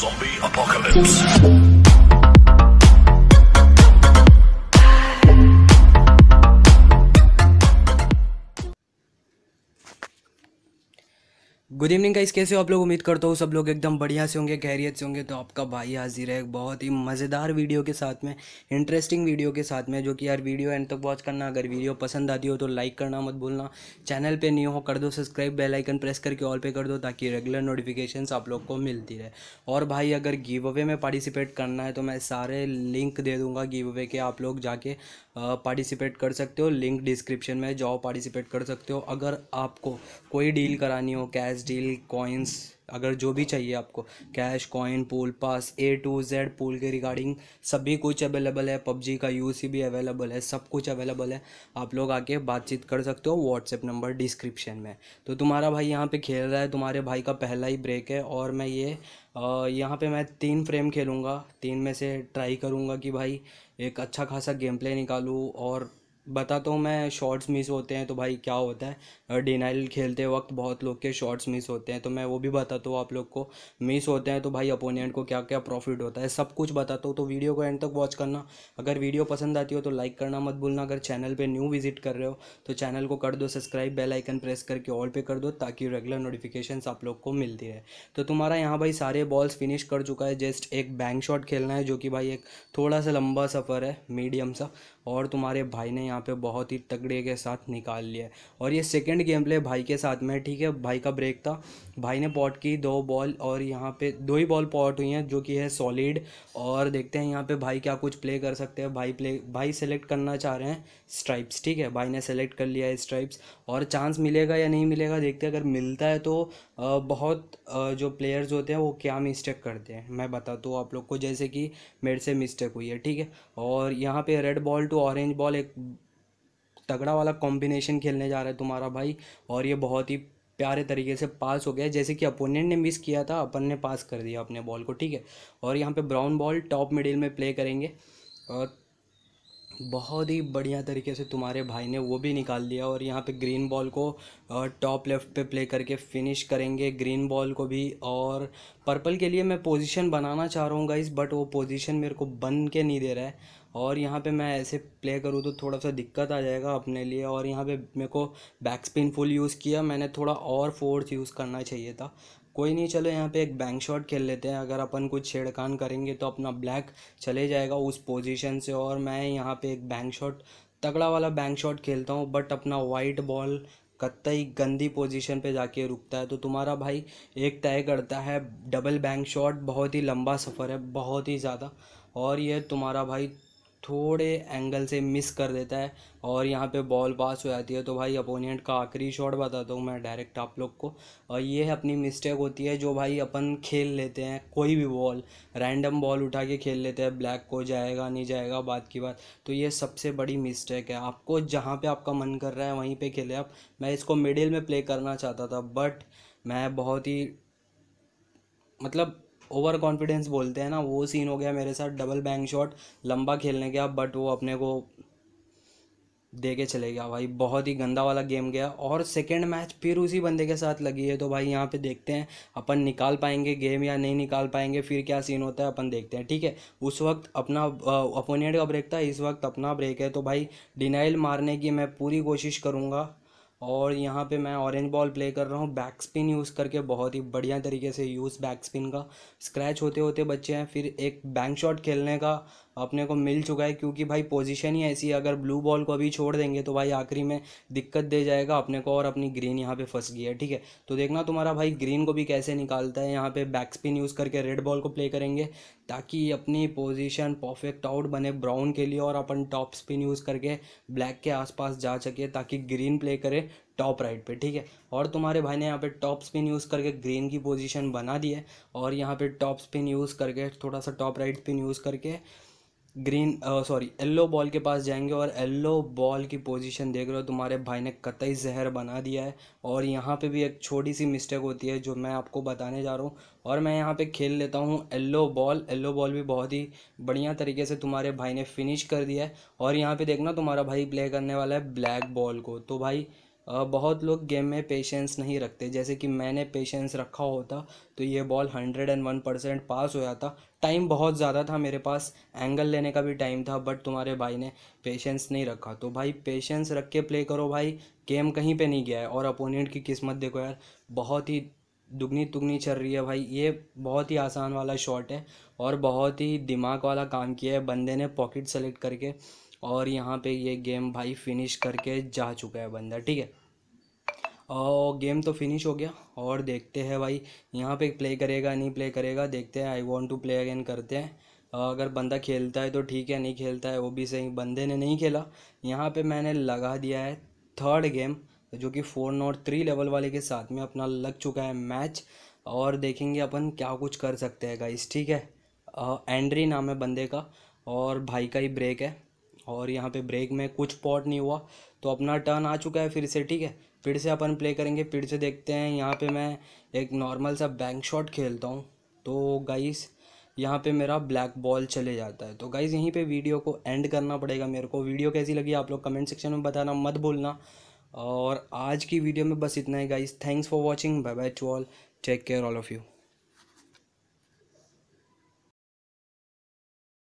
Zombie apocalypse. Good evening का कैसे हो आप लोग उम्मीद करता हूँ सब लोग एकदम बढ़िया से होंगे खैरियत से होंगे तो आपका भाई हाजिर है एक बहुत ही मज़ेदार वीडियो के साथ में इंटरेस्टिंग वीडियो के साथ में जो कि यार वीडियो एंड तक तो वॉच करना अगर वीडियो पसंद आती हो तो लाइक करना मत भूलना चैनल पे नहीं हो कर दो सब्सक्राइब बेलाइकन प्रेस करके ऑल पे कर दो ताकि रेगुलर नोटिफिकेशन आप लोग को मिलती रहे और भाई अगर गिव अवे में पार्टिसिपेट करना है तो मैं सारे लिंक दे दूँगा गिव अवे के आप लोग जाके पार्टिसिपेट कर सकते हो लिंक डिस्क्रिप्शन में जाओ पार्टिसिपेट कर सकते हो अगर आपको कोई डील करानी हो कैश एस डील कॉइन्स अगर जो भी चाहिए आपको cash coin pool pass A to Z pool के रिगार्डिंग सभी कुछ अवेलेबल है पबजी का यू भी अवेलेबल है सब कुछ अवेलेबल है आप लोग आके बातचीत कर सकते हो व्हाट्सएप नंबर डिस्क्रिप्शन में तो तुम्हारा भाई यहाँ पे खेल रहा है तुम्हारे भाई का पहला ही ब्रेक है और मैं ये यहाँ पे मैं तीन फ्रेम खेलूँगा तीन में से ट्राई करूँगा कि भाई एक अच्छा खासा गेम प्ले निकालूँ और बताता हूँ मैं शॉट्स मिस होते हैं तो भाई क्या होता है डिनाइल खेलते वक्त बहुत लोग के शॉट्स मिस होते हैं तो मैं वो भी बताता हूँ आप लोग को मिस होते हैं तो भाई अपोनेंट को क्या क्या प्रॉफिट होता है सब कुछ बताता हूँ तो वीडियो को एंड तक वॉच करना अगर वीडियो पसंद आती हो तो लाइक करना मत भूलना अगर चैनल पर न्यू विजिट कर रहे हो तो चैनल को कर दो सब्सक्राइब बेल आइकन प्रेस करके ऑल पे कर दो ताकि रेगुलर नोटिफिकेशन आप लोग को मिलती रहे तो तुम्हारा यहाँ भाई सारे बॉल्स फिनिश कर चुका है जस्ट एक बैंक शॉट खेलना है जो कि भाई एक थोड़ा सा लंबा सफ़र है मीडियम सा और तुम्हारे भाई ने यहाँ यहाँ पे बहुत ही तगड़े के साथ निकाल लिया है और ये सेकंड गेम प्ले भाई के साथ में ठीक है भाई का ब्रेक था भाई ने पॉट की दो बॉल और यहाँ पे दो ही बॉल पॉट हुई हैं जो कि है सॉलिड और देखते हैं यहाँ पे भाई क्या कुछ प्ले कर सकते हैं भाई प्ले भाई सेलेक्ट करना चाह रहे हैं स्ट्राइप्स ठीक है भाई ने सेलेक्ट कर लिया है स्ट्राइप्स और चांस मिलेगा या नहीं मिलेगा देखते हैं अगर मिलता है तो बहुत जो प्लेयर्स होते हैं वो क्या मिस्टेक करते हैं मैं बताता हूँ आप लोग को जैसे कि मेरे से मिस्टेक हुई है ठीक है और यहाँ पे red ball to orange ball एक तगड़ा वाला कॉम्बिनेशन खेलने जा रहा है तुम्हारा भाई और ये बहुत ही प्यारे तरीके से पास हो गया जैसे कि अपोनेंट ने मिस किया था अपन ने पास कर दिया अपने बॉल को ठीक है और यहाँ पे ब्राउन बॉल टॉप मिडिल में प्ले करेंगे और बहुत ही बढ़िया तरीके से तुम्हारे भाई ने वो भी निकाल लिया और यहाँ पे ग्रीन बॉल को टॉप लेफ्ट पे प्ले करके फिनिश करेंगे ग्रीन बॉल को भी और पर्पल के लिए मैं पोजीशन बनाना चाह रहा हूँ गाइस बट वो पोजीशन मेरे को बन के नहीं दे रहा है और यहाँ पे मैं ऐसे प्ले करूँ तो थोड़ा सा दिक्कत आ जाएगा अपने लिए और यहाँ पे मेरे को बैक स्पिन फुल यूज़ किया मैंने थोड़ा और फोर्स यूज़ करना चाहिए था कोई नहीं चलो यहाँ पे एक बैंक शॉट खेल लेते हैं अगर अपन कुछ छेड़खान करेंगे तो अपना ब्लैक चले जाएगा उस पोजीशन से और मैं यहाँ पे एक बैंक शॉट तगड़ा वाला बैंक शॉट खेलता हूँ बट अपना वाइट बॉल कत्तई गंदी पोजीशन पे जाके रुकता है तो तुम्हारा भाई एक तय करता है डबल बैंक शॉट बहुत ही लंबा सफ़र है बहुत ही ज़्यादा और यह तुम्हारा भाई थोड़े एंगल से मिस कर देता है और यहाँ पे बॉल पास हो जाती है तो भाई अपोनेंट का आखिरी शॉट बताता हूँ मैं डायरेक्ट आप लोग को और ये है अपनी मिस्टेक होती है जो भाई अपन खेल लेते हैं कोई भी बॉल रैंडम बॉल उठा के खेल लेते हैं ब्लैक को जाएगा नहीं जाएगा बात की बात तो ये सबसे बड़ी मिस्टेक है आपको जहाँ पर आपका मन कर रहा है वहीं पर खेले आप मैं इसको मिडिल में प्ले करना चाहता था बट मैं बहुत ही मतलब ओवर कॉन्फिडेंस बोलते हैं ना वो सीन हो गया मेरे साथ डबल बैंक शॉट लंबा खेलने गया बट वो अपने को दे के चले गया भाई बहुत ही गंदा वाला गेम गया और सेकेंड मैच फिर उसी बंदे के साथ लगी है तो भाई यहाँ पे देखते हैं अपन निकाल पाएंगे गेम या नहीं निकाल पाएंगे फिर क्या सीन होता है अपन देखते हैं ठीक है उस वक्त अपना अपोनेंट का ब्रेक था इस वक्त अपना ब्रेक है तो भाई डिनाइल मारने की मैं पूरी कोशिश करूँगा और यहाँ पे मैं ऑरेंज बॉल प्ले कर रहा हूँ बैक स्पिन यूज़ करके बहुत ही बढ़िया तरीके से यूज़ बैक स्पिन का स्क्रैच होते होते बच्चे हैं फिर एक बैंक शॉट खेलने का अपने को मिल चुका है क्योंकि भाई पोजीशन ही ऐसी है अगर ब्लू बॉल को अभी छोड़ देंगे तो भाई आखिरी में दिक्कत दे जाएगा अपने को और अपनी ग्रीन यहाँ पे फंस गई है ठीक है तो देखना तुम्हारा भाई ग्रीन को भी कैसे निकालता है यहाँ पे बैक स्पिन यूज़ करके रेड बॉल को प्ले करेंगे ताकि अपनी पोजिशन परफेक्ट आउट बने ब्राउन के लिए और अपन टॉप स्पिन यूज़ करके ब्लैक के आसपास जा सके ताकि ग्रीन प्ले करे टॉप राइट पे ठीक है और तुम्हारे भाई ने यहाँ पे टॉप स्पिन यूज़ करके ग्रीन की पोजीशन बना दी है और यहाँ पे टॉप स्पिन यूज़ करके थोड़ा सा टॉप राइट स्पिन यूज़ करके ग्रीन सॉरी येल्लो बॉल के पास जाएंगे और येल्लो बॉल की पोजीशन देख रहे हो तुम्हारे भाई ने कतई जहर बना दिया है और यहाँ पे भी एक छोटी सी मिस्टेक होती है जो मैं आपको बताने जा रहा हूँ और मैं यहाँ पे खेल लेता हूँ येल्लो बॉल येल्लो बॉल भी बहुत ही बढ़िया तरीके से तुम्हारे भाई ने फिनिश कर दिया है और यहाँ पर देखना तुम्हारा भाई प्ले करने वाला है ब्लैक बॉल को तो भाई बहुत लोग गेम में पेशेंस नहीं रखते जैसे कि मैंने पेशेंस रखा होता तो ये ball hundred and one percent pass हो जाता टाइम बहुत ज़्यादा था मेरे पास एंगल लेने का भी टाइम था बट तुम्हारे भाई ने पेशेंस नहीं रखा तो भाई पेशेंस रख के प्ले करो भाई गेम कहीं पे नहीं गया है और अपोनेंट की किस्मत देखो यार बहुत ही दुगनी तुगनी चल रही है भाई ये बहुत ही आसान वाला शॉट है और बहुत ही दिमाग वाला काम किया है बंदे ने पॉकेट सेलेक्ट करके और यहाँ पे ये गेम भाई फिनिश करके जा चुका है बंदा ठीक है और गेम तो फिनिश हो गया और देखते हैं भाई यहाँ पे प्ले करेगा नहीं प्ले करेगा देखते हैं I want to play again करते हैं अगर बंदा खेलता है तो ठीक है नहीं खेलता है वो भी सही बंदे ने नहीं खेला यहाँ पे मैंने लगा दिया है थर्ड गेम जो कि फोर नॉट थ्री लेवल वाले के साथ में अपना लग चुका है मैच और देखेंगे अपन क्या कुछ कर सकते हैं गाइस ठीक है एंड्री नाम है बंदे का और भाई का ही ब्रेक है और यहाँ पे ब्रेक में कुछ पॉट नहीं हुआ तो अपना टर्न आ चुका है फिर से ठीक है फिर से अपन प्ले करेंगे फिर से देखते हैं यहाँ पे मैं एक नॉर्मल सा बैंक शॉट खेलता हूँ तो गाइस यहाँ पे मेरा ब्लैक बॉल चले जाता है तो गाइज़ यहीं पे वीडियो को एंड करना पड़ेगा मेरे को वीडियो कैसी लगी आप लोग कमेंट सेक्शन में बताना मत भूलना और आज की वीडियो में बस इतना ही guys thanks for watching bye bye to all take care all of you